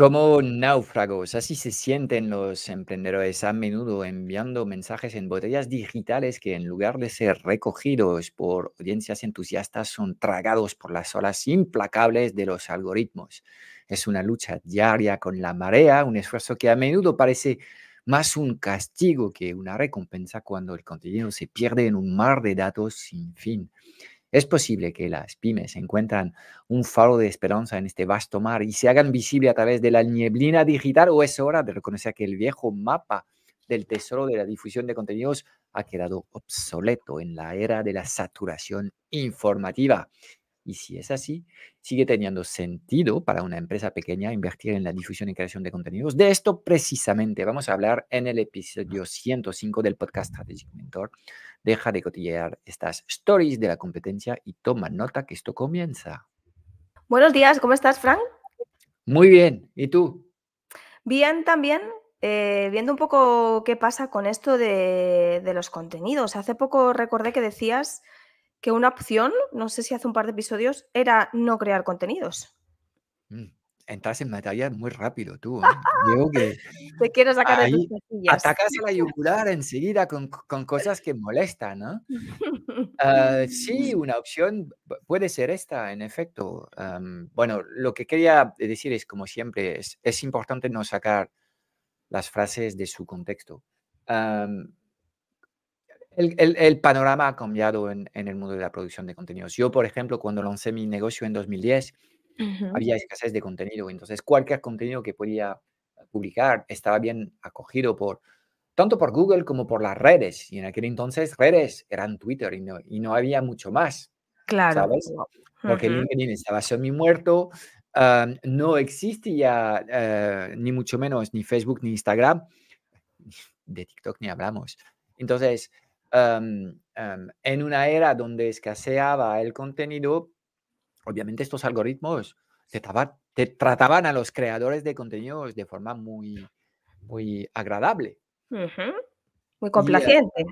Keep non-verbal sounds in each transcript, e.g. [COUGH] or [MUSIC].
como náufragos, así se sienten los emprendedores a menudo enviando mensajes en botellas digitales que en lugar de ser recogidos por audiencias entusiastas son tragados por las olas implacables de los algoritmos. Es una lucha diaria con la marea, un esfuerzo que a menudo parece más un castigo que una recompensa cuando el contenido se pierde en un mar de datos sin fin. Es posible que las pymes encuentren un faro de esperanza en este vasto mar y se hagan visible a través de la nieblina digital o es hora de reconocer que el viejo mapa del tesoro de la difusión de contenidos ha quedado obsoleto en la era de la saturación informativa y si es así, sigue teniendo sentido para una empresa pequeña invertir en la difusión y creación de contenidos. De esto precisamente vamos a hablar en el episodio 105 del podcast Strategic Mentor. Deja de cotillear estas stories de la competencia y toma nota que esto comienza. Buenos días, ¿cómo estás, Frank? Muy bien, ¿y tú? Bien, también. Eh, viendo un poco qué pasa con esto de los contenidos. Hace poco recordé que decías que una opción, no sé si hace un par de episodios, era no crear contenidos. Mm, entras en batalla muy rápido tú. ¿eh? [LAUGHS] que Te quiero sacar de tus Atacas la yugular enseguida con, cosas que molestan, ¿no? [LAUGHS] Ah, sí, una opción puede ser esta, en efecto. bueno, lo que quería decir es, como siempre, es, importante no sacar las frases de su contexto el, el, panorama ha cambiado en, en, el mundo de la producción de contenidos. Yo, por ejemplo, cuando lancé mi negocio en 2010, había escasez de contenido, entonces cualquier contenido que podía eh, publicar estaba bien acogido por tanto por Google como por las redes. Y en aquel entonces redes eran Twitter y no, y no había mucho más. Claro. ¿Sabes? Porque uh -huh. LinkedIn estaba semi muerto, ah, no existía eh, ni mucho menos ni Facebook ni Instagram, [LAUGHS] de TikTok ni hablamos. Entonces, en una era donde escaseaba el contenido, obviamente estos algoritmos te, trataban a los creadores de contenidos de forma muy, muy agradable. Muy eh, complaciente.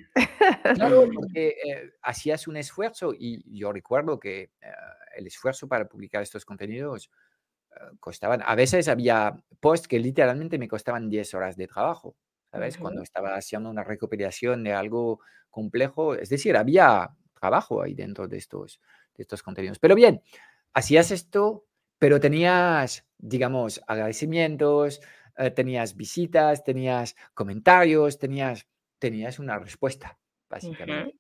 claro, [LAUGHS] porque eh, hacías un esfuerzo y yo recuerdo que eh, el esfuerzo para publicar estos contenidos costaba, costaban, a veces había posts que literalmente me costaban 10 horas de trabajo. ¿sabes? Cuando estaba haciendo una recuperación de algo complejo, es decir, había trabajo ahí dentro de estos, de estos contenidos. Pero bien, hacías esto, pero tenías, digamos, agradecimientos, eh, tenías visitas, tenías comentarios, tenías, tenías una respuesta, básicamente.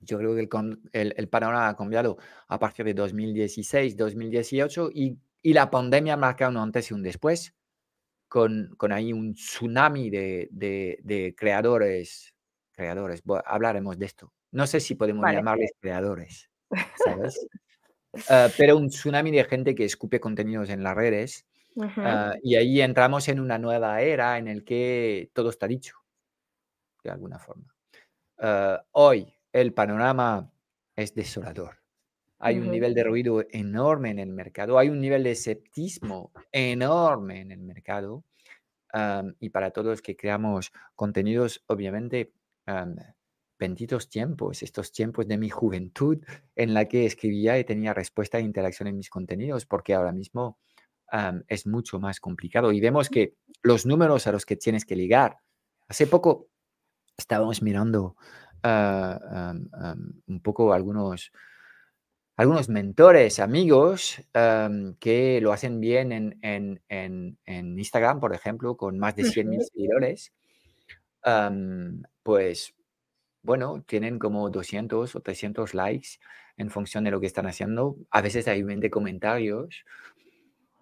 Yo creo que el, el, panorama ha cambiado a partir de 2016, 2018 y, y la pandemia marcado un antes y un después con, ahí un tsunami de, creadores, creadores, hablaremos de esto. No sé si podemos llamarles creadores, [LAUGHS] ¿sabes? Ah, pero un tsunami de gente que escupe contenidos en las redes. Ah, y ahí entramos en una nueva era en el que todo está dicho, de alguna forma. Ah, hoy el panorama es desolador. Hay un nivel de ruido enorme en el mercado, hay un nivel de escepticismo enorme en el mercado. y para todos los que creamos contenidos, obviamente, benditos tiempos, estos tiempos de mi juventud en la que escribía y tenía respuesta e interacción en mis contenidos, porque ahora mismo es mucho más complicado. Y vemos que los números a los que tienes que ligar. Hace poco estábamos mirando ah, un poco algunos algunos mentores, amigos em, que lo hacen bien en, Instagram, por ejemplo, con más de 100.000 seguidores, em, pues bueno, tienen como 200 o 300 likes en función de lo que están haciendo. A veces hay 20 comentarios.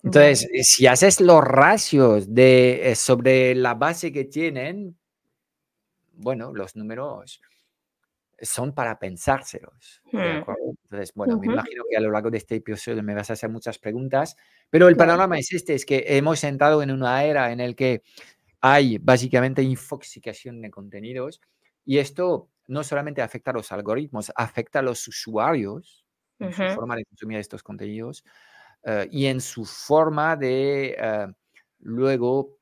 Entonces, si haces los ratios de, eh, sobre la base que tienen, bueno, los números son para pensárselos. Hmm. Entonces, bueno, me imagino que a lo largo de este episodio me vas a hacer muchas preguntas, pero el panorama es este, es que hemos entrado en una era en el que hay básicamente infoxicación de contenidos y esto no solamente afecta a los algoritmos, afecta a los usuarios en su forma de consumir estos contenidos eh, y en su forma de eh, luego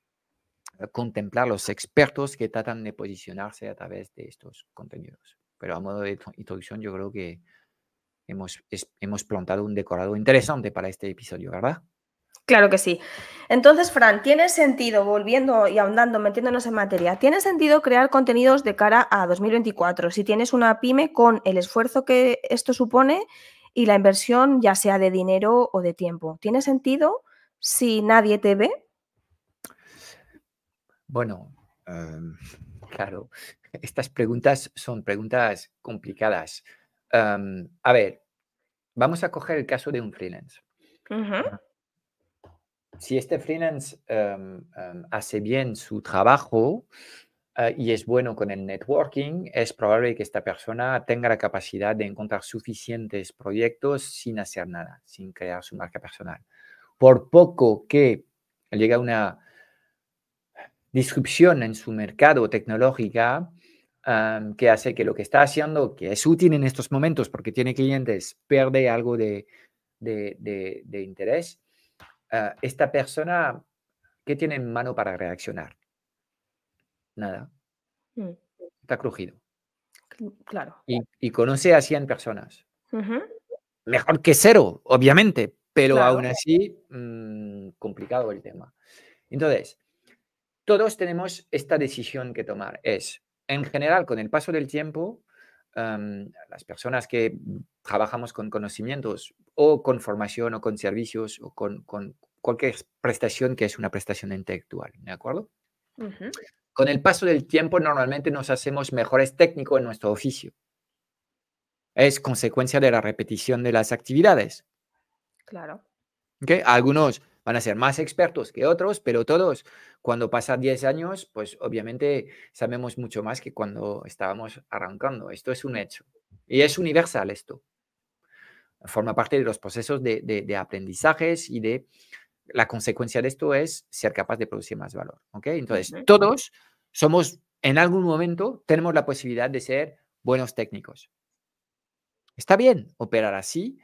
eh, contemplar los expertos que tratan de posicionarse a través de estos contenidos pero a modo de introducción yo creo que hemos, hemos plantado un decorado interesante para este episodio, ¿verdad? Claro que sí. Entonces, Fran, ¿tiene sentido, volviendo y ahondando, metiéndonos en materia, ¿tiene sentido crear contenidos de cara a 2024 si tienes una pyme con el esfuerzo que esto supone y la inversión, ya sea de dinero o de tiempo? ¿Tiene sentido si nadie te ve? Bueno, em, [LAUGHS] claro, estas preguntas son preguntas complicadas. a ver, vamos a coger el caso de un freelance. Si este freelance hace bien su trabajo ah, y es bueno con el networking, es probable que esta persona tenga la capacidad de encontrar suficientes proyectos sin hacer nada, sin crear su marca personal. Por poco que llega una disrupción en su mercado tecnológica, que hace que lo que está haciendo, que es útil en estos momentos porque tiene clientes, pierde algo de, interés, ah, esta persona, ¿qué tiene en mano para reaccionar? Nada. Mm. Está crujido. Claro. Y, conoce a 100 personas. Mejor que cero, obviamente, pero aún así mm, complicado el tema. Entonces, todos tenemos esta decisión que tomar. Es, en general, con el paso del tiempo, las personas que mm, trabajamos con conocimientos o con formación o con servicios o con, cualquier prestación que es una prestación intelectual, ¿de acuerdo? Con el paso del tiempo normalmente nos hacemos mejores técnicos en nuestro oficio. Es consecuencia de la repetición de las actividades. Claro. ¿Okay? Algunos van a ser más expertos que otros, pero todos, cuando pasan 10 años, pues obviamente sabemos mucho más que cuando estábamos arrancando. Esto es un hecho. Y es universal esto. Forma parte de los procesos de, aprendizajes y de la consecuencia de esto es ser capaz de producir más valor. ¿ok? Entonces, todos somos, en algún momento, tenemos la posibilidad de ser buenos técnicos. Está bien operar así,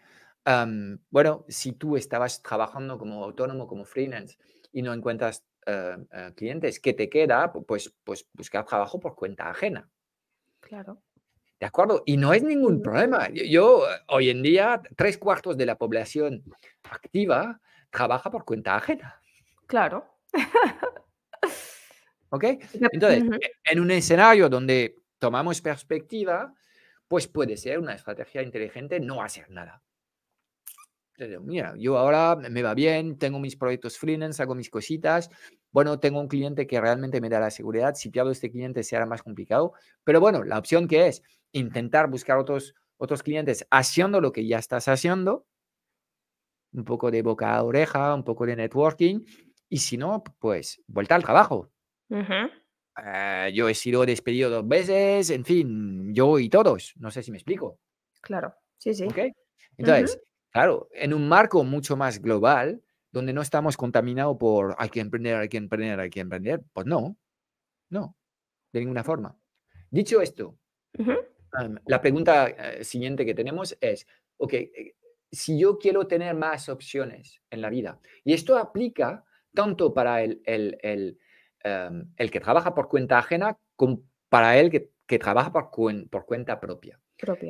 bueno, si tú estabas trabajando como autónomo, como freelance y no encuentras eh, eh, clientes, ¿qué te queda? Pues, pues buscar trabajo por cuenta ajena. Claro. ¿De acuerdo? Y no es ningún problema. Yo, eh, hoy en día, tres cuartos de la población activa trabaja por cuenta ajena. Claro. ¿Ok? [LAUGHS] Entonces, e-, en un escenario donde tomamos perspectiva, pues puede ser una estrategia inteligente no hacer nada mira, yo ahora me va bien, tengo mis proyectos freelance, hago mis cositas. Bueno, tengo un cliente que realmente me da la seguridad. Si hago este cliente será más complicado. Pero bueno, la opción que es intentar buscar otros, otros clientes haciendo lo que ya estás haciendo, un poco de boca a oreja, un poco de networking. Y si no, pues vuelta al trabajo. Eh, yo he sido despedido dos veces, en fin, yo y todos. No sé si me explico. Claro, sí, sí. ¿Okay? Entonces, Claro, en un marco mucho más global, donde no estamos contaminados por hay que emprender, hay que emprender, hay que emprender. Pues no, no, de ninguna forma. Dicho esto, la pregunta eh, siguiente que tenemos es, ok, eh, si yo quiero tener más opciones en la vida, y esto aplica tanto para el, em, que trabaja por cuenta ajena como para el que, que trabaja por, por cuenta propia.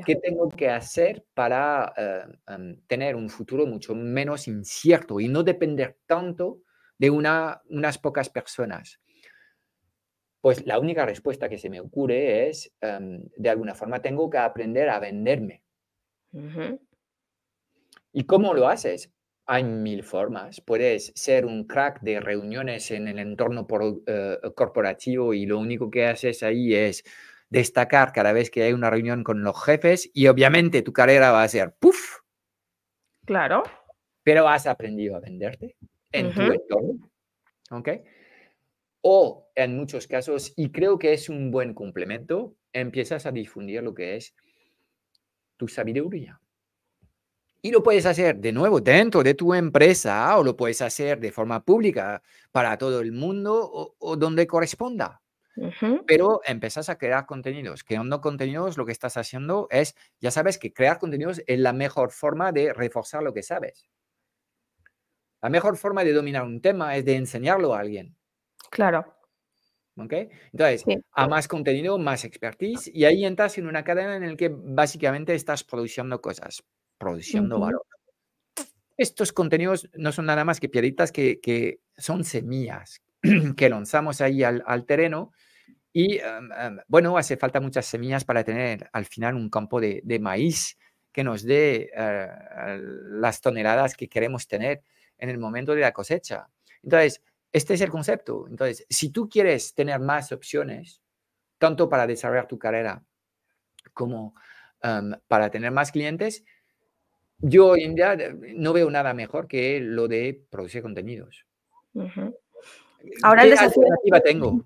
¿Qué tengo que hacer para eh, em, tener un futuro mucho menos incierto y no depender tanto de una, unas pocas personas? Pues la única respuesta que se me ocurre es, em, de alguna forma, tengo que aprender a venderme. ¿Y cómo lo haces? Hay mil formas. Puedes ser un crack de reuniones en el entorno eh, corporativo y lo único que haces ahí es destacar cada vez que hay una reunión con los jefes y obviamente tu carrera va a ser ¡puf! Claro. Pero has aprendido a venderte en tu entorno. ¿Ok? O en muchos casos, y creo que es un buen complemento, empiezas a difundir lo que es tu sabiduría. Y lo puedes hacer de nuevo dentro de tu empresa o lo puedes hacer de forma pública para todo el mundo o donde corresponda. Pero empezás a crear contenidos. Creando contenidos, lo que estás haciendo es, ya sabes que crear contenidos es la mejor forma de reforzar lo que sabes. La mejor forma de dominar un tema es de enseñarlo a alguien. Claro. Entonces, a más contenido, más expertise, y ahí entras en una cadena en la que básicamente estás produciendo cosas, produciendo valor. Estos contenidos no son nada más que piedritas que, que son semillas [CLEARS THROAT] que lanzamos ahí al, terreno. Y em, em, bueno, hace falta muchas semillas para tener al final un campo de, maíz que nos dé eh, las toneladas que queremos tener en el momento de la cosecha. Entonces, este es el concepto. Entonces, si tú quieres tener más opciones, tanto para desarrollar tu carrera como em, para tener más clientes, yo hoy en día eh, no veo nada mejor que lo de producir contenidos. Ahora el desafío... tengo?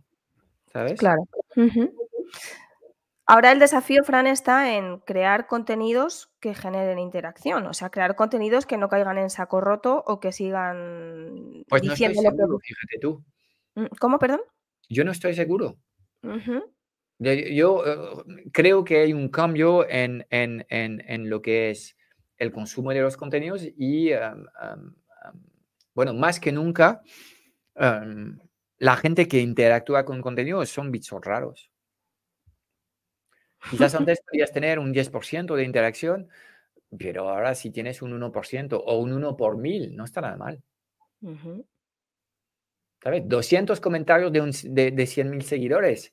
¿Sabes? Claro. Ahora el desafío, Fran, está en crear contenidos que generen interacción, o sea, crear contenidos que no caigan en saco roto o que sigan pues diciendo tú. Mm, ¿Cómo, perdón? Yo no estoy seguro. yo, eh, creo que hay un cambio en, lo que es el consumo de los contenidos y, em, em, em, bueno, más que nunca, Em, la gente que interactúa con contenido son bichos raros. Quizás [LAUGHS] antes podías tener un 10% de interacción, pero ahora si tienes un 1% o un 1 por mil, no está nada mal. ¿Sabes? 200 comentarios de, de, 100.000 seguidores.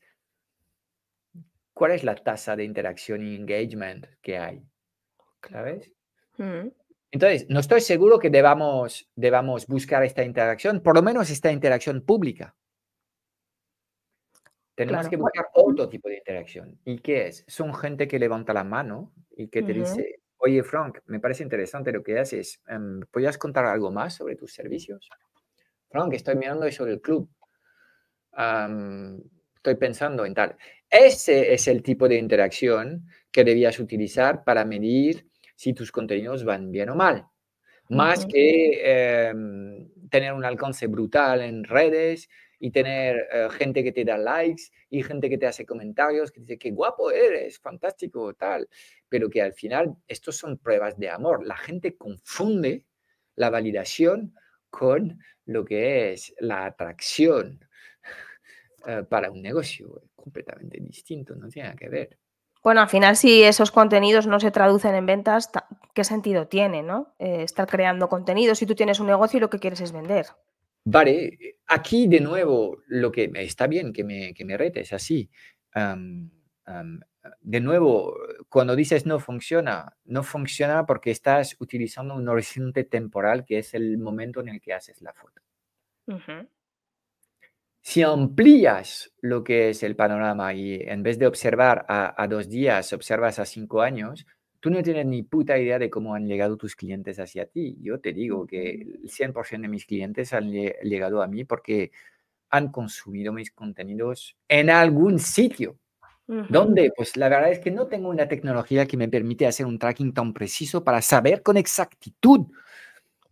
¿Cuál es la tasa de interacción y engagement que hay? ¿Sabes? Mm. Entonces, no estoy seguro que debamos, debamos buscar esta interacción, por lo menos esta interacción pública. Tenemos que buscar otro tipo de interacción. ¿Y qué es? Son gente que levanta la mano y que te dice, oye Frank, me parece interesante lo que haces. Em, ¿Podrías contar algo más sobre tus servicios? Frank, estoy mirando eso el club. estoy pensando en tal. Ese es el tipo de interacción que debías utilizar para medir si tus contenidos van bien o mal. Más que em, tener un alcance brutal en redes y tener eh, gente que te da likes y gente que te hace comentarios, que dice, qué guapo eres, fantástico, tal. Pero que al final, estos son pruebas de amor. La gente confunde la validación con lo que es la atracción eh, para un negocio. Completamente distinto, no tiene nada que ver. Bueno, al final si esos contenidos no se traducen en ventas, ¿qué sentido tiene, no? Eh, estar creando contenido. si tú tienes un negocio y lo que quieres es vender. Vale, aquí de nuevo, lo que está bien que me, que me retes así. de nuevo, cuando dices no funciona, no funciona porque estás utilizando un horizonte temporal que es el momento en el que haces la foto si amplías lo que es el panorama y en vez de observar a, dos días, observas a cinco años, tú no tienes ni puta idea de cómo han llegado tus clientes hacia ti. Yo te digo que el 100% de mis clientes han llegado a mí porque han consumido mis contenidos en algún sitio. ¿Dónde? Pues la verdad es que no tengo una tecnología que me permite hacer un tracking tan preciso para saber con exactitud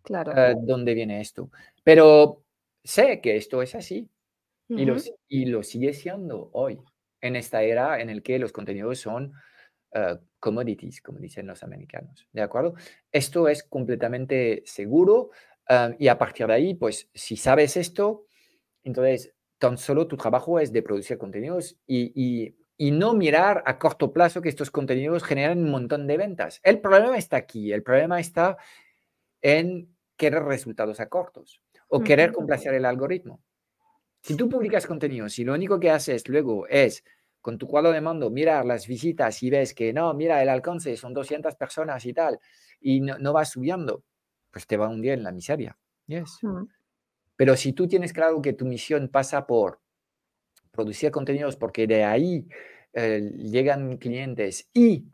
claro. Eh, dónde viene esto. Pero sé que esto es así y, lo, y sigue siendo hoy, en esta era en la que los contenidos son eh, commodities, como dicen los americanos. ¿De acuerdo? Esto es completamente seguro eh, y a partir de ahí, pues si sabes esto, entonces tan solo tu trabajo es de producir contenidos y, y, y no mirar a corto plazo que estos contenidos generan un montón de ventas. El problema está aquí, el problema está en querer resultados a cortos o querer complacer el algoritmo. Si tú publicas contenido, si lo único que haces luego es con tu cuadro de mando mirar las visitas y ves que no, mira, el alcance son 200 personas y tal, y no, no va subiendo, pues te va a hundir en la miseria. Mm. Pero si tú tienes claro que tu misión pasa por producir contenidos porque de ahí eh, llegan clientes y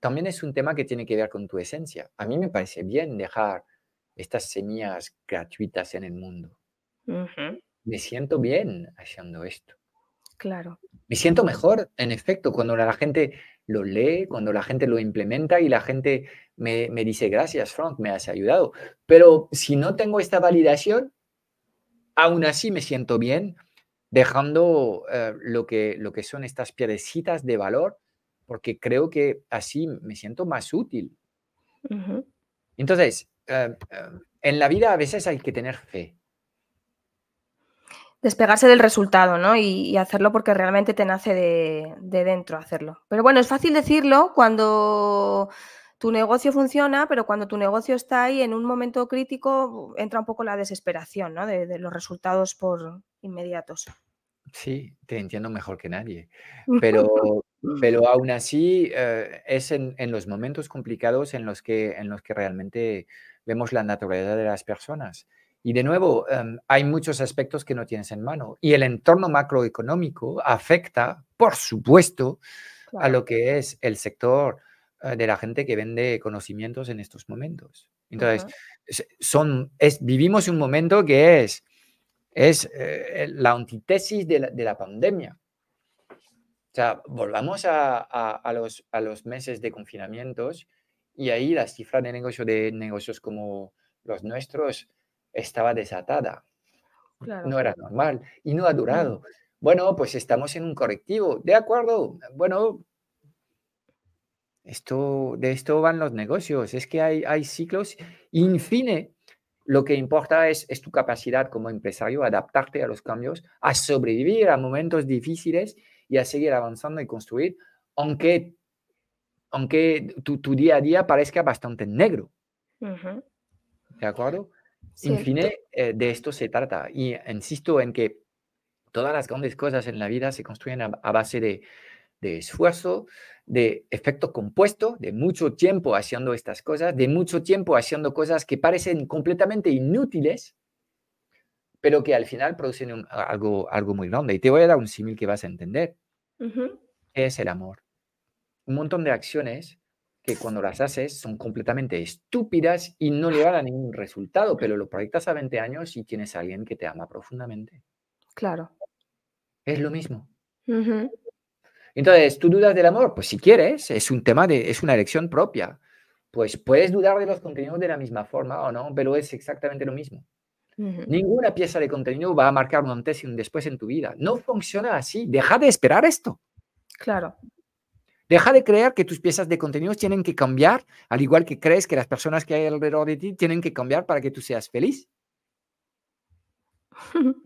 también es un tema que tiene que ver con tu esencia. A mí me parece bien dejar estas semillas gratuitas en el mundo me siento bien haciendo esto. Claro. Me siento mejor, en efecto, cuando la gente lo lee, cuando la gente lo implementa y la gente me, dice, gracias, Frank, me has ayudado. Pero si no tengo esta validación, aún así me siento bien dejando eh, lo, que, lo que son estas piedrecitas de valor, porque creo que así me siento más útil. Entonces, eh, eh, en la vida a veces hay que tener fe despegarse del resultado, ¿no? Y, hacerlo porque realmente te nace de, dentro hacerlo. Pero bueno, es fácil decirlo cuando tu negocio funciona, pero cuando tu negocio está ahí en un momento crítico entra un poco la desesperación, De, los resultados por inmediatos. Sí, te entiendo mejor que nadie. Pero, [LAUGHS] pero aún así eh, es en, en, los momentos complicados en los que, en los que realmente vemos la naturaleza de las personas. Y de nuevo, em, hay muchos aspectos que no tienes en mano y el entorno macroeconómico afecta, por supuesto, a lo que es el sector eh, de la gente que vende conocimientos en estos momentos. Entonces, son, vivimos un momento que es, es eh, la antítesis de la, de la, pandemia. O sea, volvamos a, a, a, los, a los meses de confinamientos y ahí las cifras de negocio de negocios como los nuestros estaba desatada. No era normal y no ha durado. Bueno, pues estamos en un correctivo. De acuerdo. Bueno, esto, de esto van los negocios. Es que hay, hay ciclos. Infine, lo que importa es, tu capacidad como empresario adaptarte a los cambios, a sobrevivir a momentos difíciles y a seguir avanzando y construir, aunque, aunque tu, día a día parezca bastante negro. ¿De acuerdo? fin, eh, de esto se trata. Y eh, insisto en que todas las grandes cosas en la vida se construyen a, base de, esfuerzo, de efecto compuesto, de mucho tiempo haciendo estas cosas, de mucho tiempo haciendo cosas que parecen completamente inútiles, pero que al final producen algo, algo muy grande. Y te voy a dar un símil que vas a entender. Es el amor. Un montón de acciones cuando las haces son completamente estúpidas y no le a ningún resultado, pero lo proyectas a 20 años y tienes a alguien que te ama profundamente. Claro. Es lo mismo. Entonces, ¿tú dudas del amor? Pues si quieres, es un tema de, es una elección propia. Pues puedes dudar de los contenidos de la misma forma o no, pero es exactamente lo mismo. Ninguna pieza de contenido va a marcar un antes y un después en tu vida. No funciona así. Deja de esperar esto. Claro. Deja de creer que tus piezas de contenidos tienen que cambiar, al igual que crees que las personas que hay alrededor de ti tienen que cambiar para que tú seas feliz. [LAUGHS]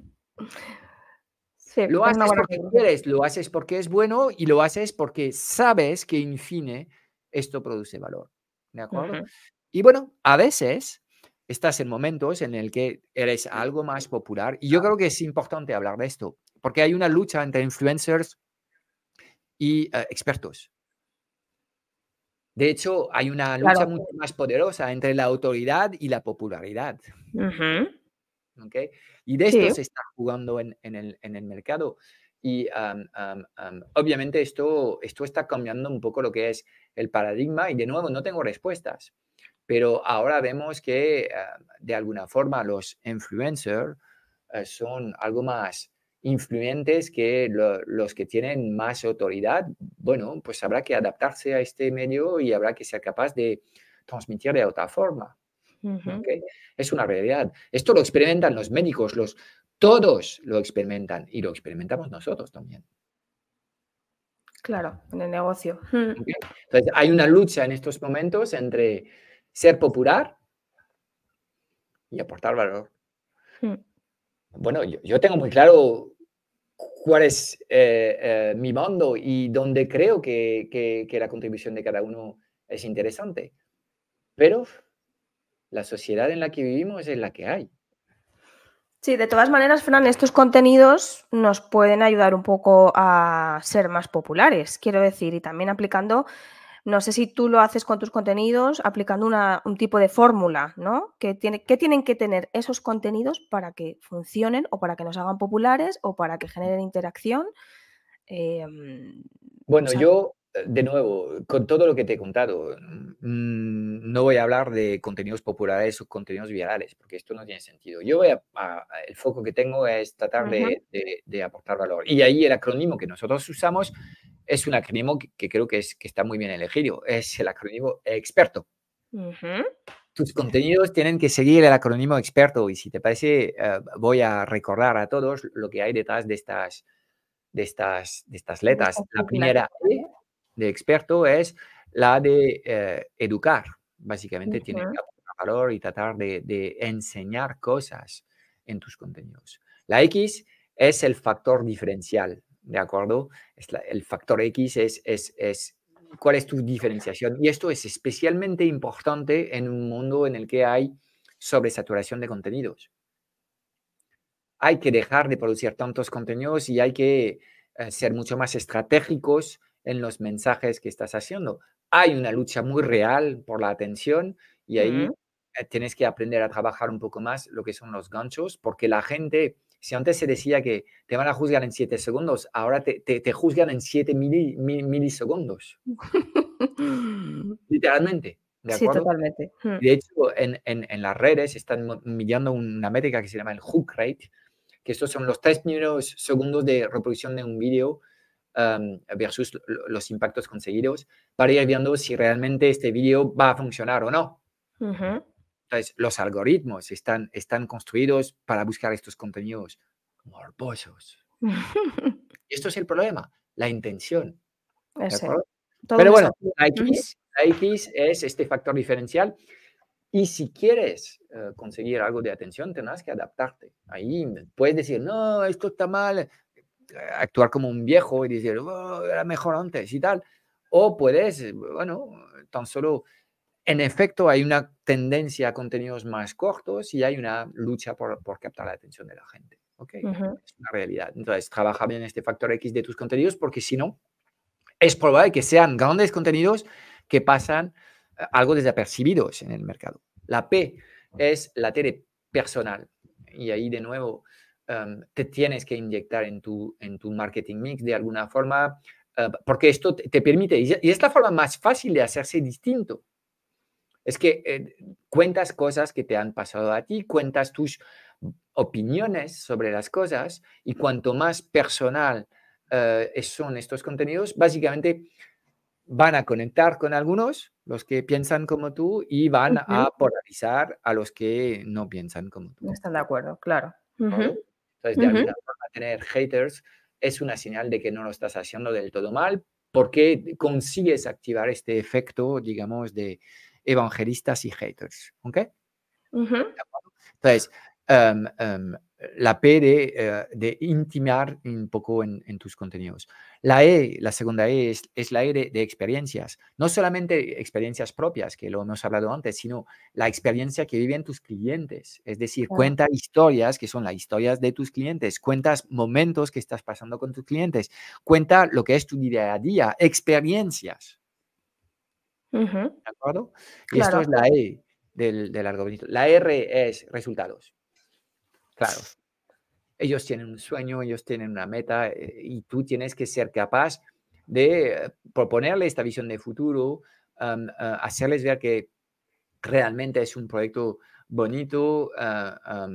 lo haces porque quieres, lo haces porque es bueno y lo haces porque sabes que, en fin, esto produce valor. ¿De acuerdo? Y bueno, a veces estás en momentos en el que eres algo más popular y yo creo que es importante hablar de esto porque hay una lucha entre influencers y eh, expertos. De hecho, hay una lucha mucho más poderosa entre la autoridad y la popularidad. Y de esto se está jugando en, el, mercado. Y obviamente esto, esto está cambiando un poco lo que es el paradigma y de nuevo no tengo respuestas, pero ahora vemos que ah, de alguna forma los influencers eh, son algo más influyentes que los que tienen más autoridad, bueno, pues habrá que adaptarse a este medio y habrá que ser capaz de transmitir de otra forma. Es una realidad. Esto lo experimentan los médicos, los, todos lo experimentan y lo experimentamos nosotros también. Claro, en el negocio. Hmm. Entonces, hay una lucha en estos momentos entre ser popular y aportar valor. Hmm. Bueno, yo, tengo muy claro cuál es eh, eh, mi mando y dónde creo que, que, la contribución de cada uno es interesante. Pero la sociedad en la que vivimos es la que hay. Sí, de todas maneras, Fran, estos contenidos nos pueden ayudar un poco a ser más populares, quiero decir, y también aplicando no sé si tú lo haces con tus contenidos aplicando un tipo de fórmula, ¿no? ¿Qué, tiene, tienen que tener esos contenidos para que funcionen o para que nos hagan populares o para que generen interacción? Em, bueno, yo, eh, de nuevo, con todo lo que te he contado, mm, no voy a hablar de contenidos populares o contenidos virales, porque esto no tiene sentido. Yo voy a, el foco que tengo es tratar de, aportar valor. Y ahí el acrónimo que nosotros usamos es un acrónimo que, creo que, es, que está muy bien elegido. Es el acrónimo experto. Tus contenidos tienen que seguir el acrónimo experto y si te parece, eh, voy a recordar a todos lo que hay detrás de estas, de estas, de estas letras. La primera e ¿eh? de experto es la de eh, educar. Básicamente tiene que valor y tratar de enseñar cosas en tus contenidos. La X es el factor diferencial. ¿de acuerdo? el factor X es, cuál es tu diferenciación. Y esto es especialmente importante en un mundo en el que hay sobresaturación de contenidos. Hay que dejar de producir tantos contenidos y hay que eh, ser mucho más estratégicos en los mensajes que estás haciendo. Hay una lucha muy real por la atención y ahí eh, tienes que aprender a trabajar un poco más lo que son los ganchos, porque la gente si antes se decía que te van a juzgar en 7 segundos, ahora te, te, juzgan en 7 milisegundos. [LAUGHS] Literalmente. ¿de acuerdo? Sí, totalmente. Hmm. De hecho, en, en, las redes están midiendo una métrica que se llama el hook rate, que estos son los tres primeros segundos de reproducción de un vídeo um, versus los impactos conseguidos, para ir viendo si realmente este vídeo va a funcionar o no los algoritmos están, están construidos para buscar estos contenidos morbosos. [LAUGHS] Esto es el problema, la intención. Pero bueno, la X, X, es este factor diferencial. Y si quieres eh, conseguir algo de atención, tendrás que adaptarte. Ahí puedes decir, no, esto está mal, eh, actuar como un viejo y decir, oh, era mejor antes y tal. O puedes, eh, bueno, tan solo en efecto, hay una tendencia a contenidos más cortos y hay una lucha por, captar la atención de la gente. ¿okay? Es una realidad. Entonces, trabaja bien este factor X de tus contenidos porque si no, es probable que sean grandes contenidos que pasan eh, algo desapercibidos en el mercado. La P es la tele personal. Y ahí, de nuevo, em, te tienes que inyectar en tu, en tu marketing mix de alguna forma, eh, porque esto te permite, y es la forma más fácil de hacerse distinto es que eh, cuentas cosas que te han pasado a ti, cuentas tus opiniones sobre las cosas y cuanto más personal eh, son estos contenidos, básicamente van a conectar con algunos, los que piensan como tú, y van a polarizar a los que no piensan como tú. No están de acuerdo, claro. Entonces, de alguna forma, tener haters es una señal de que no lo estás haciendo del todo mal, porque consigues activar este efecto, digamos, de, evangelistas y haters. ¿Ok? Entonces, em, em, la P eh, de, intimar un poco en, tus contenidos. La E, la segunda E, es, la E de, experiencias. No solamente experiencias propias, que lo hemos hablado antes, sino la experiencia que viven tus clientes. Es decir, cuenta historias que son las historias de tus clientes, cuentas momentos que estás pasando con tus clientes, cuenta lo que es tu día a día, experiencias. ¿De acuerdo? Y esto es la E del, del La R es resultados. Claro. Ellos tienen un sueño, ellos tienen una meta eh, y tú tienes que ser capaz de eh, proponerle esta visión de futuro, hacerles ver que realmente es un proyecto bonito ah,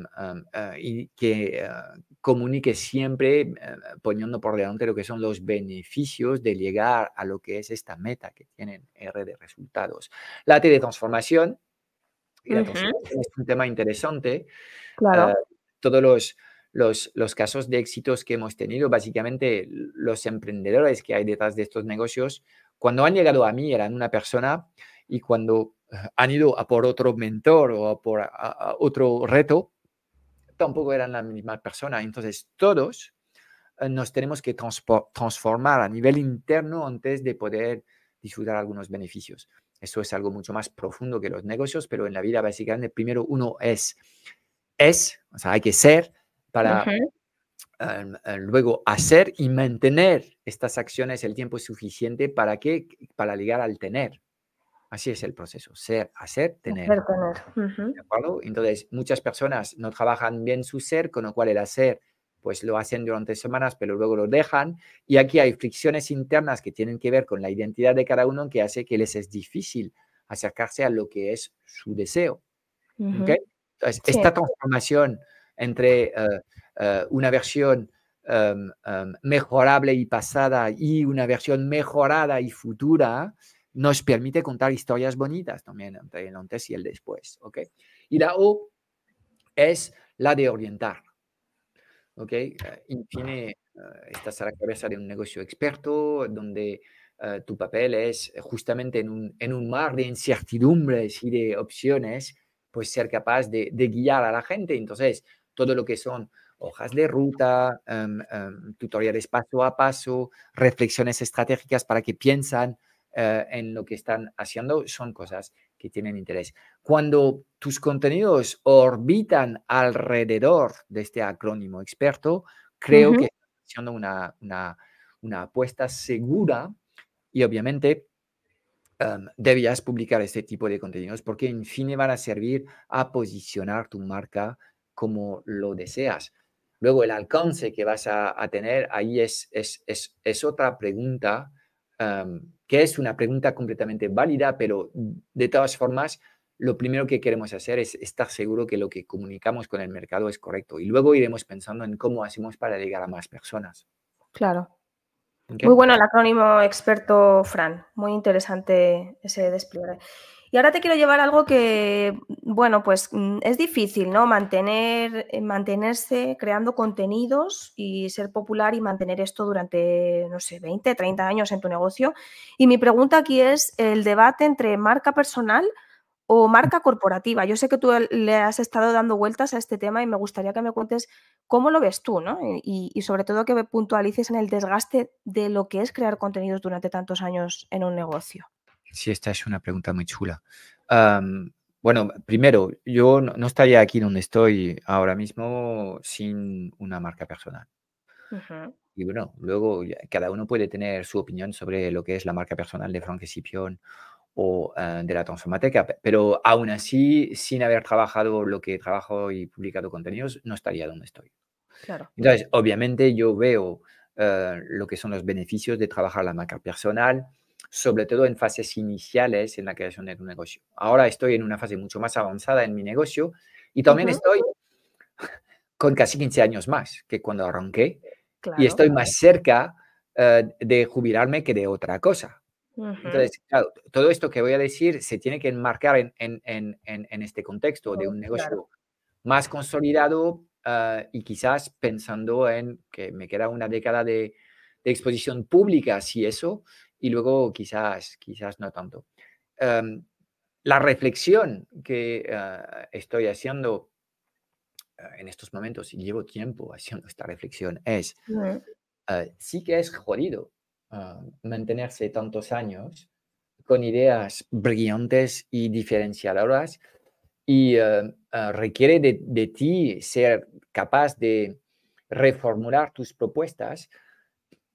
ah, y que ah, comunique siempre poniendo por delante lo que son los beneficios de llegar a lo que es esta meta que tienen R de resultados. La de transformación, es un tema interesante. Claro. todos los, los, los, casos de éxitos que hemos tenido, básicamente los emprendedores que hay detrás de estos negocios, cuando han llegado a mí eran una persona y cuando han ido a por otro mentor o a por otro reto, tampoco eran la misma persona. Entonces, todos eh, nos tenemos que transformar a nivel interno antes de poder disfrutar algunos beneficios. Eso es algo mucho más profundo que los negocios, pero en la vida básicamente primero uno es, es, o sea, hay que ser para em, eh, luego hacer y mantener estas acciones el tiempo suficiente para que, para llegar al tener. Así es el proceso, ser, hacer, tener. Hacer, tener. ¿De acuerdo? Entonces, muchas personas no trabajan bien su ser, con lo cual el hacer, pues lo hacen durante semanas, pero luego lo dejan. Y aquí hay fricciones internas que tienen que ver con la identidad de cada uno que hace que les es difícil acercarse a lo que es su deseo. Entonces, esta transformación entre eh, eh, una versión em, em, mejorable y pasada y una versión mejorada y futura, nos permite contar historias bonitas también entre el antes y el después. ¿ok? Y la O es la de orientar. ¿ok? Eh, tiene, eh, estás a la cabeza de un negocio experto donde eh, tu papel es justamente en un, en un, mar de incertidumbres y de opciones, pues ser capaz de, guiar a la gente. Entonces, todo lo que son hojas de ruta, em, em, tutoriales paso a paso, reflexiones estratégicas para que piensan eh, en lo que están haciendo son cosas que tienen interés. Cuando tus contenidos orbitan alrededor de este acrónimo experto, creo que estás haciendo una, apuesta segura y obviamente em, debías publicar este tipo de contenidos porque en fin van a servir a posicionar tu marca como lo deseas. Luego el alcance que vas a, tener ahí es, es, es otra pregunta que es una pregunta completamente válida, pero de todas formas, lo primero que queremos hacer es estar seguro que lo que comunicamos con el mercado es correcto y luego iremos pensando en cómo hacemos para llegar a más personas. Claro. Muy bueno el acrónimo experto Fran, muy interesante ese despliegue. Y ahora te quiero llevar algo que, bueno, pues mm, es difícil, ¿no? Mantener, eh, mantenerse creando contenidos y ser popular y mantener esto durante, no sé, 20, 30 años en tu negocio. Y mi pregunta aquí es el debate entre marca personal o marca corporativa. Yo sé que tú le has estado dando vueltas a este tema y me gustaría que me cuentes cómo lo ves tú, ¿no? Y, y sobre todo que puntualices en el desgaste de lo que es crear contenidos durante tantos años en un negocio. Sí, esta es una pregunta muy chula. bueno, primero, yo no, estaría aquí donde estoy ahora mismo sin una marca personal. Y bueno, luego cada uno puede tener su opinión sobre lo que es la marca personal de Frank Escipión o eh, de la Transformateca, pero aún así, sin haber trabajado lo que trabajo y publicado contenidos, no estaría donde estoy. Claro. Entonces, obviamente yo veo eh, lo que son los beneficios de trabajar la marca personal, sobre todo en fases iniciales en la creación de un negocio. Ahora estoy en una fase mucho más avanzada en mi negocio y también estoy con casi 15 años más que cuando arranqué y estoy más cerca eh, de jubilarme que de otra cosa. Entonces, todo esto que voy a decir se tiene que enmarcar en, este contexto de un negocio más consolidado eh, y quizás pensando en que me queda una década de, de exposición pública, si eso, y luego quizás, quizás no tanto. Em, la reflexión que eh, estoy haciendo eh, en estos momentos, y llevo tiempo haciendo esta reflexión, es, eh, sí que es jodido mantenerse tantos años con ideas brillantes y diferenciadoras y requiere de, de, ti ser capaz de reformular tus propuestas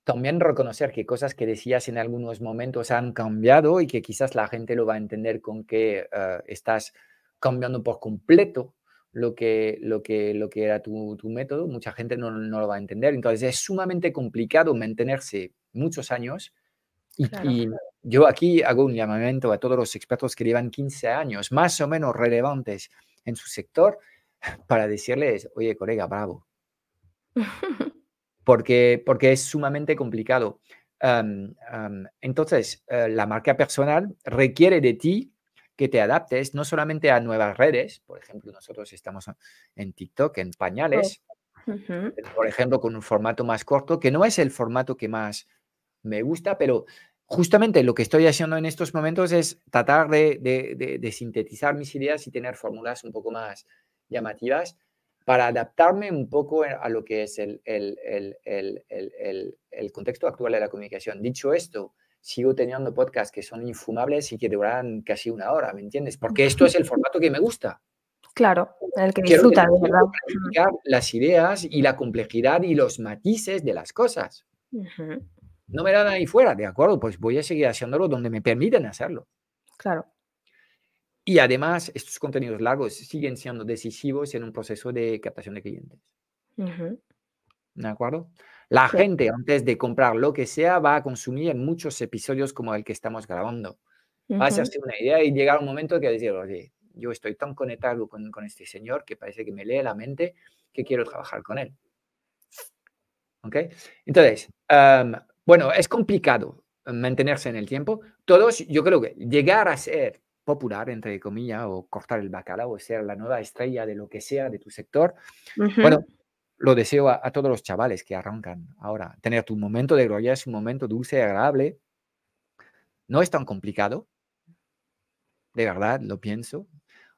también reconocer que cosas que decías en algunos momentos han cambiado y que quizás la gente lo va a entender con que ah, estás cambiando por completo lo que, lo que, lo que era tu, tu método, mucha gente no, no, lo va a entender. Entonces es sumamente complicado mantenerse muchos años y, y, yo aquí hago un llamamiento a todos los expertos que llevan 15 años más o menos relevantes en su sector para decirles, oye, colega, bravo. [LAUGHS] porque, porque es sumamente complicado. entonces, eh, la marca personal requiere de ti que te adaptes no solamente a nuevas redes, por ejemplo, nosotros estamos en TikTok, en pañales, eh, por ejemplo, con un formato más corto, que no es el formato que más me gusta, pero justamente lo que estoy haciendo en estos momentos es tratar de sintetizar mis ideas y tener fórmulas un poco más llamativas para adaptarme un poco a lo que es el, contexto actual de la comunicación. Dicho esto, sigo teniendo podcasts que son infumables y que duran casi una hora, ¿me entiendes? Porque esto es el formato que me gusta. Claro, el que disfruta, de ¿verdad? Las ideas y la complejidad y los matices de las cosas. No me dan ahí fuera, ¿de acuerdo? Pues voy a seguir haciéndolo donde me permiten hacerlo. Claro. Y además, estos contenidos largos siguen siendo decisivos en un proceso de captación de clientes. ¿De acuerdo? La gente, antes de comprar lo que sea, va a consumir muchos episodios como el que estamos grabando. Va a hacerse una idea y llega un momento que decir, oye, yo estoy tan conectado con, este señor que parece que me lee la mente que quiero trabajar con él. ¿Ok? Entonces, em, bueno, es complicado mantenerse en el tiempo. Todos, yo creo que llegar a ser popular, entre comillas, o cortar el bacalao, o ser la nueva estrella de lo que sea de tu sector. Bueno, lo deseo a, todos los chavales que arrancan ahora. Tener tu momento de gloria es un momento dulce y agradable. No es tan complicado, de verdad, lo pienso,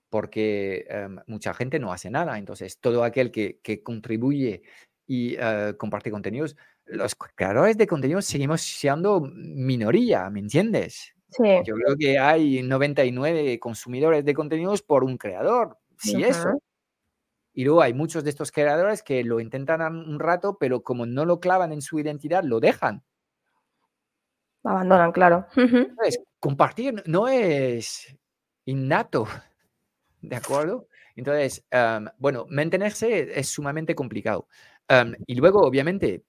porque em, mucha gente no hace nada. Entonces, todo aquel que, contribuye y eh, comparte contenidos, los creadores de contenidos seguimos siendo minoría, ¿me entiendes? Yo creo que hay 99 consumidores de contenidos por un creador, si eso. Y luego hay muchos de estos creadores que lo intentan un rato, pero como no lo clavan en su identidad, lo dejan. Lo abandonan, claro. Entonces, compartir no es innato, [LAUGHS] ¿de acuerdo? Entonces, bueno, mantenerse es sumamente complicado. y luego, obviamente,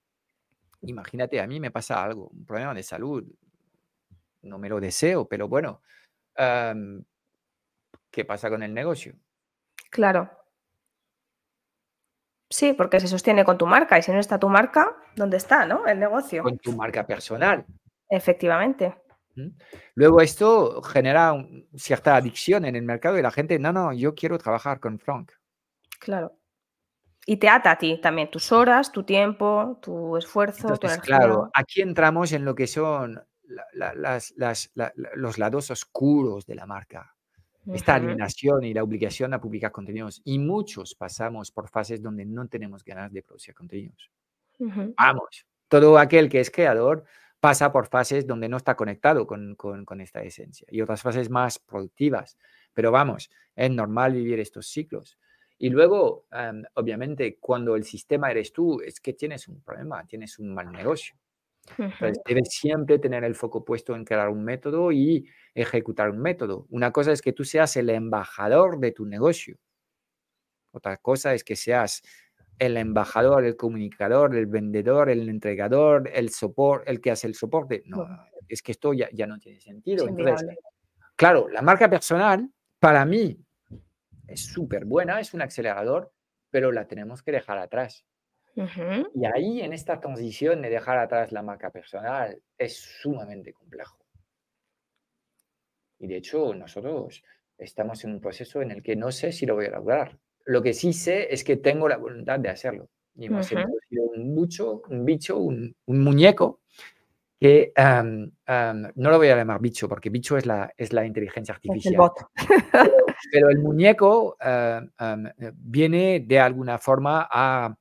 imagínate, a mí me pasa algo, un problema de salud, no me lo deseo, pero bueno, ¿qué pasa con el negocio? Claro. Sí, porque se sostiene con tu marca y si no está tu marca, ¿dónde está, no? El negocio. Con tu marca personal. Efectivamente. Luego esto genera cierta adicción en el mercado y la gente, no, no, yo quiero trabajar con Frank. Claro. Y te ata a ti también, tus horas, tu tiempo, tu esfuerzo, tu Claro, aquí entramos en lo que son las, los lados oscuros de la marca. Esta alineación y la obligación a publicar contenidos. Y muchos pasamos por fases donde no tenemos ganas de producir contenidos. Vamos, todo aquel que es creador pasa por fases donde no está conectado con, esta esencia y otras fases más productivas. Pero vamos, es normal vivir estos ciclos. Y luego, em, obviamente, cuando el sistema eres tú, es que tienes un problema, tienes un mal negocio debes siempre tener el foco puesto en crear un método y ejecutar un método. Una cosa es que tú seas el embajador de tu negocio. Otra cosa es que seas el embajador, el comunicador, el vendedor, el entregador, el soporte, el que hace el soporte. No, es que esto ya, no tiene sentido. claro, la marca personal, para mí, es súper buena, es un acelerador, pero la tenemos que dejar atrás. Y ahí, en esta transición de dejar atrás la marca personal, es sumamente complejo. Y de hecho, nosotros estamos en un proceso en el que no sé si lo voy a lograr. Lo que sí sé es que tengo la voluntad de hacerlo. Y hemos un, un bicho, un, muñeco, que no lo voy a llamar bicho, porque bicho es la, es la inteligencia artificial. pero, el [LAUGHS] muñeco eh, viene de alguna forma a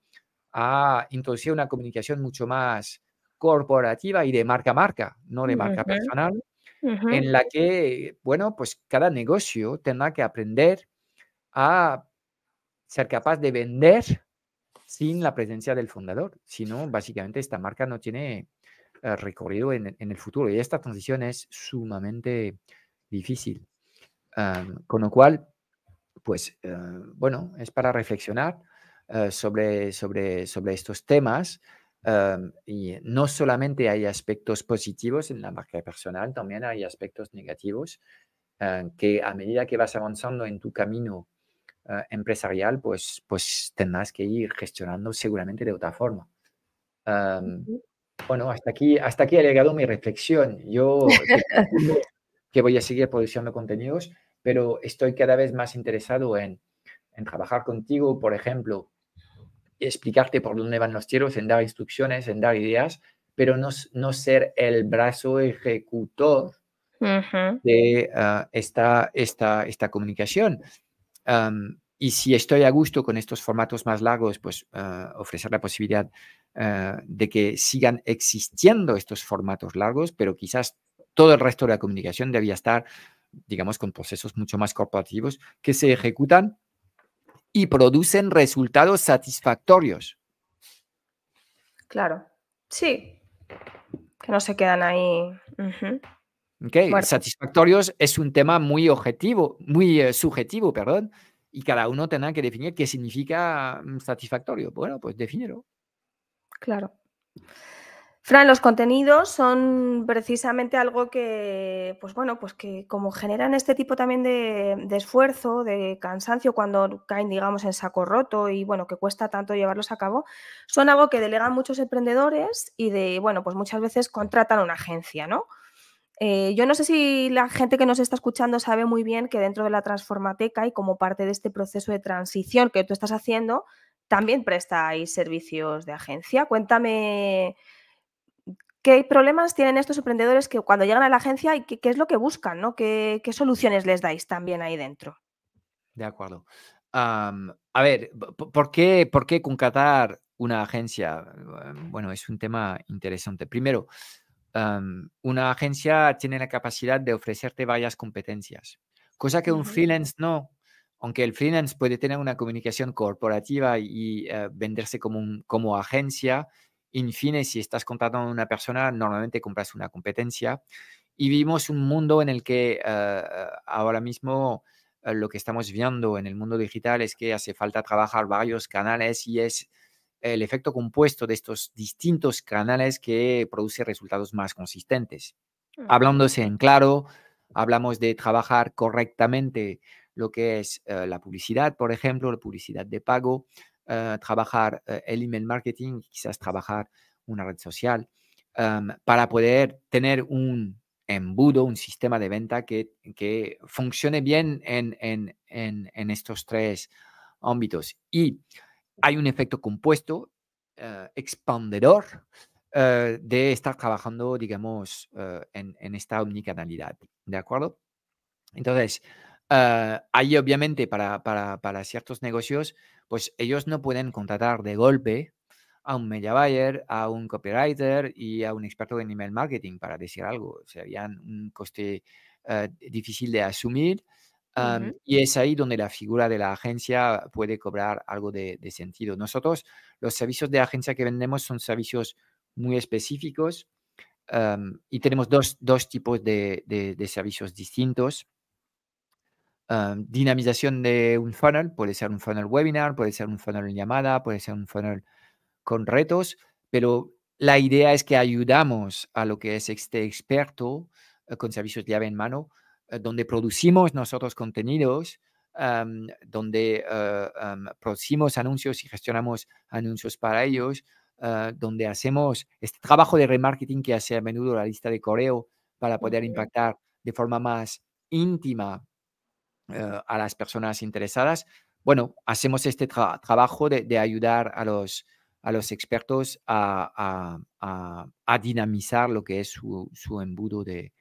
a introducir una comunicación mucho más corporativa y de marca a marca, no de marca personal, en la que, bueno, pues cada negocio tendrá que aprender a ser capaz de vender sin la presencia del fundador, Si no, básicamente esta marca no tiene eh, recorrido en, el futuro y esta transición es sumamente difícil. Em, con lo cual, pues, eh, bueno, es para reflexionar eh, sobre, sobre, sobre estos temas. Em, y no solamente hay aspectos positivos en la marca personal, también hay aspectos negativos em, que a medida que vas avanzando en tu camino eh, empresarial, pues, pues tendrás que ir gestionando seguramente de otra forma. Em, bueno, hasta aquí, hasta aquí ha llegado mi reflexión. Yo [LAUGHS] que voy a seguir produciendo contenidos, pero estoy cada vez más interesado en, en trabajar contigo, por ejemplo, explicarte por dónde van los tiros, en dar instrucciones, en dar ideas, pero no, no ser el brazo ejecutor de ah, esta, esta, esta comunicación. y si estoy a gusto con estos formatos más largos, pues ah, ofrecer la posibilidad ah, de que sigan existiendo estos formatos largos, pero quizás todo el resto de la comunicación debía estar, digamos, con procesos mucho más corporativos que se ejecutan y producen resultados satisfactorios. Claro, sí, que no se quedan ahí. Satisfactorios es un tema muy objetivo, muy eh, subjetivo, perdón, y cada uno tendrá que definir qué significa mm, satisfactorio. Bueno, pues definirlo. Claro. Fran, los contenidos son precisamente algo que, pues bueno, pues que como generan este tipo también de, esfuerzo, de cansancio cuando caen, digamos, en saco roto y bueno, que cuesta tanto llevarlos a cabo, son algo que delegan muchos emprendedores y de, bueno, pues muchas veces contratan una agencia, ¿no? Eh, yo no sé si la gente que nos está escuchando sabe muy bien que dentro de la Transformateca y como parte de este proceso de transición que tú estás haciendo, también prestáis servicios de agencia. Cuéntame ¿Qué problemas tienen estos emprendedores que cuando llegan a la agencia y qué, es lo que buscan? ¿no? ¿Qué, soluciones les dais también ahí dentro? De acuerdo. a ver, ¿por qué, concatar una agencia? Em, bueno, es un tema interesante. Primero, em, una agencia tiene la capacidad de ofrecerte varias competencias, cosa que un freelance no aunque el freelance puede tener una comunicación corporativa y eh, venderse como, como agencia, Infine, si estás contratando a una persona, normalmente compras una competencia. Y vivimos un mundo en el que eh, ahora mismo eh, lo que estamos viendo en el mundo digital es que hace falta trabajar varios canales y es el efecto compuesto de estos distintos canales que produce resultados más consistentes. Mm. Hablándose en claro, hablamos de trabajar correctamente lo que es eh, la publicidad, por ejemplo, la publicidad de pago, eh, trabajar eh, el email marketing, quizás trabajar una red social, em, para poder tener un embudo, un sistema de venta que, funcione bien en, en, estos tres ámbitos. Y hay un efecto compuesto, uh, expandedor, de estar trabajando, digamos, en, esta omnicanalidad. ¿De acuerdo? Entonces, ahí obviamente para, para, para ciertos negocios, pues ellos no pueden contratar de golpe a un media buyer, a un copywriter y a un experto de email marketing para decir algo. Sería un coste eh, difícil de asumir. Y es ahí donde la figura de la agencia puede cobrar algo de, sentido. Nosotros, los servicios de agencia que vendemos son servicios muy específicos y tenemos dos, tipos de servicios distintos. Em, dinamización de un funnel, puede ser un funnel webinar, puede ser un funnel en llamada, puede ser un funnel con retos, pero la idea es que ayudamos a lo que es este experto eh, con servicios llave en mano, eh, donde producimos nosotros contenidos, em, donde eh, em, producimos anuncios y gestionamos anuncios para ellos, donde hacemos este trabajo de remarketing que hace a menudo la lista de correo para poder impactar de forma más íntima eh, a las personas interesadas, bueno, hacemos este trabajo de, ayudar a los, a los expertos a, dinamizar lo que es su, embudo de,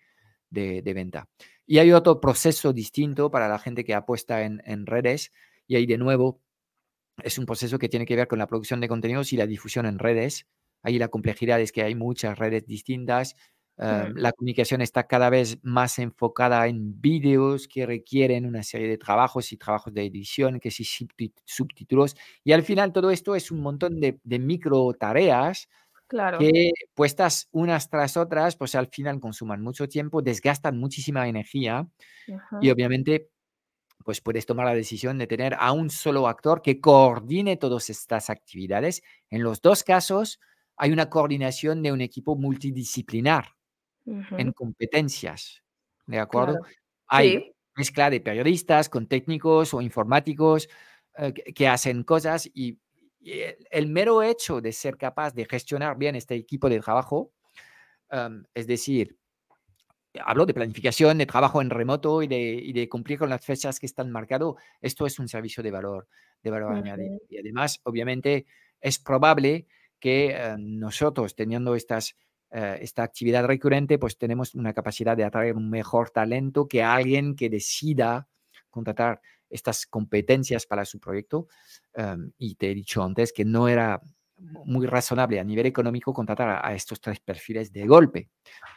venta. Y hay otro proceso distinto para la gente que apuesta en, en redes, y ahí de nuevo es un proceso que tiene que ver con la producción de contenidos y la difusión en redes. Ahí la complejidad es que hay muchas redes distintas, Em, la comunicación está cada vez más enfocada en vídeos que requieren una serie de trabajos y trabajos de edición, que sí subtítulos. Y al final todo esto es un montón de, micro tareas que puestas unas tras otras, pues al final consuman mucho tiempo, desgastan muchísima energía y obviamente pues puedes tomar la decisión de tener a un solo actor que coordine todas estas actividades. En los dos casos hay una coordinación de un equipo multidisciplinar en competencias, ¿de acuerdo? Hay mezcla de periodistas con técnicos o informáticos eh, que hacen cosas y, el, mero hecho de ser capaz de gestionar bien este equipo de trabajo, em, es decir, hablo de planificación, de trabajo en remoto y de, cumplir con las fechas que están marcadas, esto es un servicio de valor, de valor añadido. Y además, obviamente, es probable que eh, nosotros, teniendo estas eh, esta actividad recurrente, pues tenemos una capacidad de atraer un mejor talento que alguien que decida contratar estas competencias para su proyecto. Em, y te he dicho antes que no era muy razonable a nivel económico contratar a, estos tres perfiles de golpe.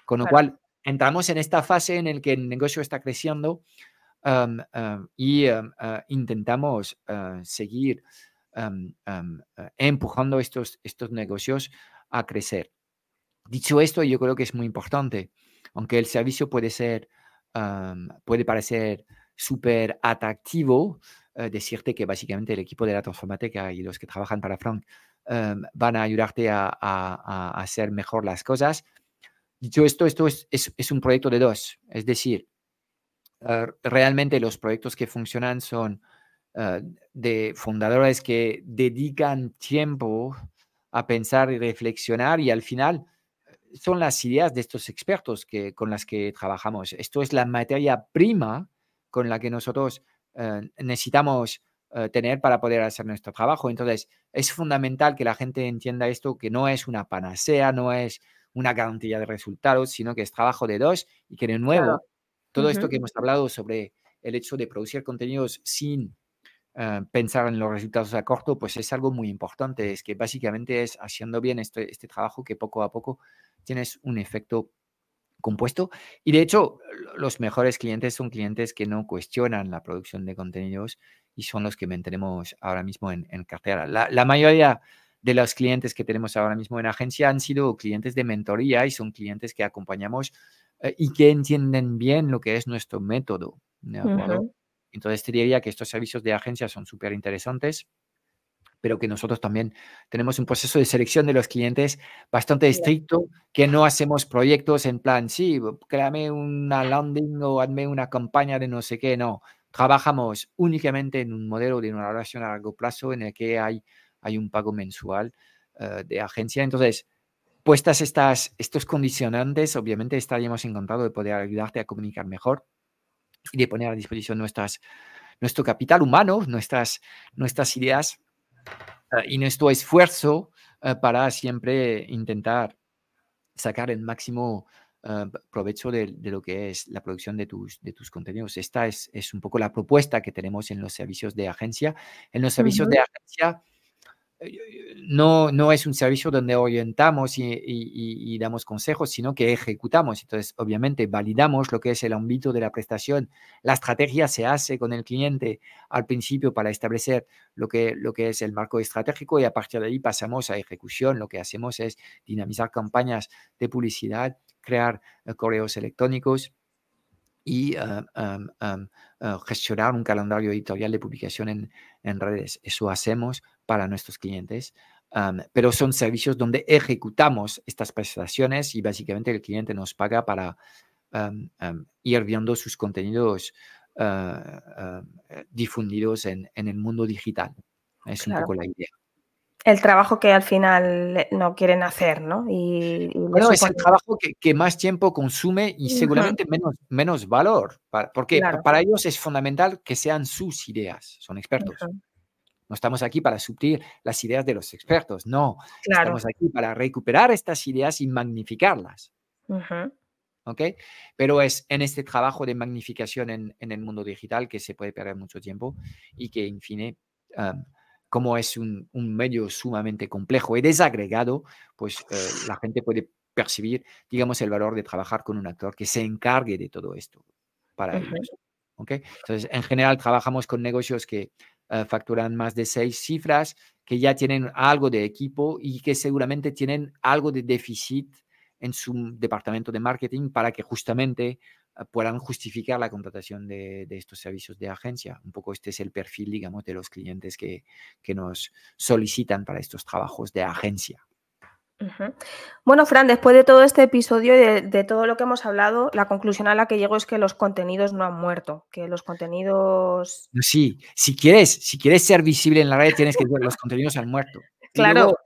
Con lo cual, entramos en esta fase en la que el negocio está creciendo em, em, y eh, intentamos eh, seguir empujando estos, estos negocios a crecer. Dicho esto, yo creo que es muy importante, aunque el servicio puede ser, puede parecer súper atractivo, eh, decirte que básicamente el equipo de la Transformateca y los que trabajan para Frank em, van a ayudarte a, hacer mejor las cosas. Dicho esto, esto es, un proyecto de dos, es decir, eh, realmente los proyectos que funcionan son eh, de fundadores que dedican tiempo a pensar y reflexionar y al final son las ideas de estos expertos que, con las que trabajamos. Esto es la materia prima con la que nosotros eh, necesitamos eh, tener para poder hacer nuestro trabajo. Entonces, es fundamental que la gente entienda esto, que no es una panacea, no es una garantía de resultados, sino que es trabajo de dos y que de nuevo, todo esto que hemos hablado sobre el hecho de producir contenidos sin eh, pensar en los resultados a corto, pues es algo muy importante. Es que básicamente es haciendo bien este, este trabajo que poco a poco tienes un efecto compuesto. Y de hecho, los mejores clientes son clientes que no cuestionan la producción de contenidos y son los que mantenemos ahora mismo en, cartera. La, mayoría de los clientes que tenemos ahora mismo en agencia han sido clientes de mentoría y son clientes que acompañamos eh, y que entienden bien lo que es nuestro método. Entonces te diría que estos servicios de agencia son súper interesantes, pero que nosotros también tenemos un proceso de selección de los clientes bastante estricto, que no hacemos proyectos en plan, sí, créame una landing o hazme una campaña de no sé qué, no. Trabajamos únicamente en un modelo de una relación a largo plazo en el que hay, hay un pago mensual eh, de agencia. Entonces, puestas estas, estos condicionantes, obviamente estaríamos encantados de poder ayudarte a comunicar mejor y de poner a disposición nuestras, nuestro capital humano, nuestras, nuestras ideas eh, y nuestro esfuerzo eh, para siempre intentar sacar el máximo eh, provecho de, lo que es la producción de tus, de tus contenidos. Esta es, es, un poco la propuesta que tenemos en los servicios de agencia. En los servicios de agencia no, no es un servicio donde orientamos y, damos consejos, sino que ejecutamos. Entonces, obviamente, validamos lo que es el ámbito de la prestación. La estrategia se hace con el cliente al principio para establecer lo que, lo que es el marco estratégico y a partir de ahí pasamos a ejecución. Lo que hacemos es dinamizar campañas de publicidad, crear eh, correos electrónicos y ah, ah, gestionar un calendario editorial de publicación en redes. Eso hacemos para nuestros clientes, pero son servicios donde ejecutamos estas prestaciones y básicamente el cliente nos paga para ir viendo sus contenidos ah, ah, eh, difundidos en, el mundo digital. Es un poco la idea. El trabajo que al final eh, no quieren hacer, ¿no? Y, bueno, es el trabajo que, más tiempo consume y seguramente menos, valor, porque para ellos es fundamental que sean sus ideas, son expertos. No estamos aquí para suplir las ideas de los expertos, no. Estamos aquí para recuperar estas ideas y magnificarlas. Pero es en este trabajo de magnificación en, el mundo digital que se puede perder mucho tiempo y que, en fin, eh, como es un, medio sumamente complejo y desagregado, pues eh, la gente puede percibir, digamos, el valor de trabajar con un actor que se encargue de todo esto para ellos. Entonces, en general, trabajamos con negocios que eh, facturan más de seis cifras, que ya tienen algo de equipo y que seguramente tienen algo de déficit en su departamento de marketing para que justamente eh, puedan justificar la contratación de, de, estos servicios de agencia. Un poco este es el perfil, digamos, de los clientes que, que nos solicitan para estos trabajos de agencia. Bueno, Fran, después de todo este episodio y de, todo lo que hemos hablado, la conclusión a la que llego es que los contenidos no han muerto, que los contenidos... Pues sí, si quieres, si quieres ser visible en la red, tienes que decir los contenidos han muerto. Claro.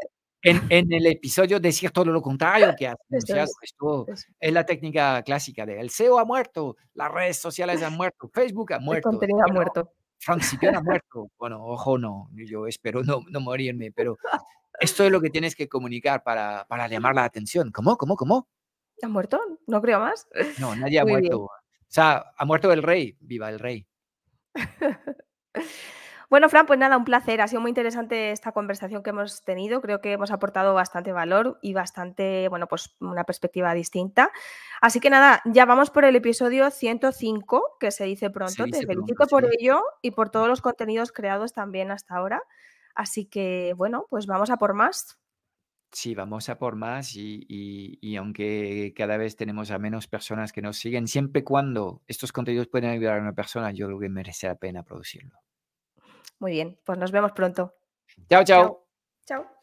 en, el episodio decir todo lo contrario que [LAUGHS] esto es la técnica clásica de el SEO ha muerto, las redes sociales han muerto, Facebook ha muerto. El contenido ha muerto. Francisco ha muerto. Bueno, ojo, no, yo espero no, no morirme, pero esto es lo que tienes que comunicar para, llamar la atención. ¿Cómo? ¿Cómo? ¿Cómo? ¿Ha muerto? No creo más. No, [LAUGHS] nadie ha muerto. O sea, ha muerto el rey. Viva el rey. [LAUGHS] Bueno, Fran, pues nada, un placer. Ha sido muy interesante esta conversación que hemos tenido. Creo que hemos aportado bastante valor y bastante, bueno, pues una perspectiva distinta. Así que nada, ya vamos por el episodio 105, que se dice pronto. Te felicito por ello y por todos los contenidos creados también hasta ahora. Así que, bueno, pues vamos a por más. Sí, vamos a por más y, aunque cada vez tenemos a menos personas que nos siguen, siempre y cuando estos contenidos pueden ayudar a una persona, yo creo que merece la pena producirlo. Muy bien, pues nos vemos pronto. chao. Chao. chao.